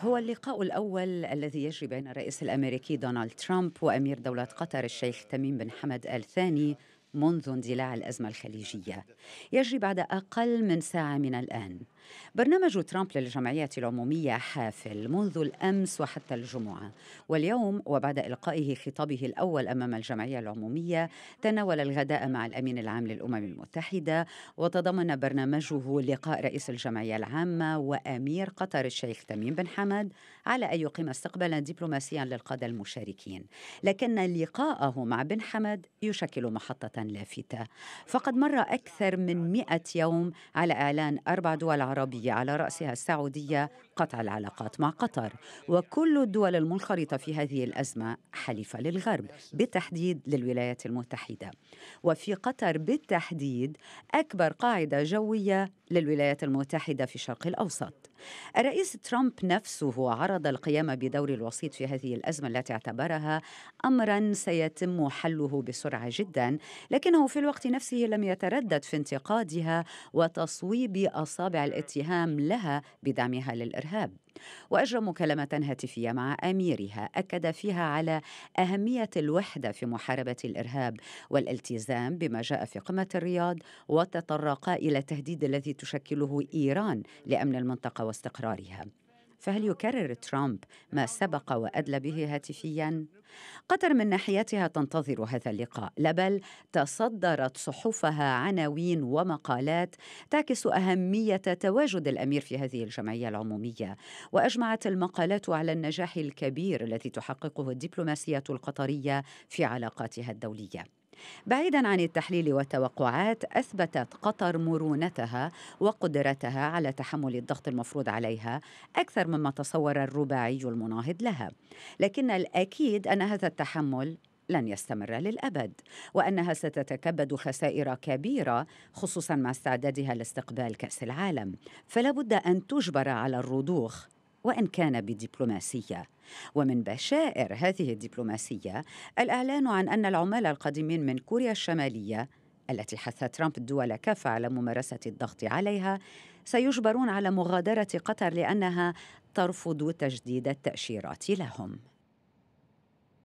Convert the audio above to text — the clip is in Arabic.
هو اللقاء الأول الذي يجري بين الرئيس الأمريكي دونالد ترامب وأمير دولة قطر الشيخ تميم بن حمد آل ثاني منذ اندلاع الأزمة الخليجية يجري بعد أقل من ساعة من الآن برنامج ترامب للجمعية العمومية حافل منذ الأمس وحتى الجمعة واليوم وبعد إلقائه خطابه الأول أمام الجمعية العمومية تناول الغداء مع الأمين العام للأمم المتحدة وتضمن برنامجه لقاء رئيس الجمعية العامة وأمير قطر الشيخ تميم بن حمد على أن يقيم استقبالا دبلوماسيا للقادة المشاركين لكن لقاءه مع بن حمد يشكل محطة لافتة فقد مر أكثر من مئة يوم على إعلان أربع دول عربية على رأسها السعودية قطع العلاقات مع قطر وكل الدول المنخرطة في هذه الأزمة حليفة للغرب بالتحديد للولايات المتحدة وفي قطر بالتحديد أكبر قاعدة جوية للولايات المتحدة في الشرق الأوسط الرئيس ترامب نفسه عرض القيام بدور الوسيط في هذه الأزمة التي اعتبرها أمرا سيتم حله بسرعة جدا لكنه في الوقت نفسه لم يتردد في انتقادها وتصويب أصابع الاتهام لها بدعمها للإرهاب وأجرى مكالمة هاتفية مع أميرها أكد فيها على أهمية الوحدة في محاربة الإرهاب والالتزام بما جاء في قمة الرياض وتطرقا إلى التهديد الذي تشكله إيران لأمن المنطقة واستقرارها فهل يكرر ترامب ما سبق وادلى به هاتفيا؟ قطر من ناحيتها تنتظر هذا اللقاء، لا بل تصدرت صحفها عناوين ومقالات تعكس اهميه تواجد الامير في هذه الجمعيه العموميه، واجمعت المقالات على النجاح الكبير الذي تحققه الدبلوماسيه القطريه في علاقاتها الدوليه. بعيدا عن التحليل والتوقعات اثبتت قطر مرونتها وقدرتها على تحمل الضغط المفروض عليها اكثر مما تصور الرباعي المناهض لها لكن الاكيد ان هذا التحمل لن يستمر للابد وانها ستتكبد خسائر كبيره خصوصا مع استعدادها لاستقبال كاس العالم فلا بد ان تجبر على الرضوخ وإن كان بدبلوماسية ومن بشائر هذه الدبلوماسية الإعلان عن أن العمال القادمين من كوريا الشمالية التي حث ترامب الدول كافة على ممارسة الضغط عليها سيجبرون على مغادرة قطر لأنها ترفض تجديد التأشيرات لهم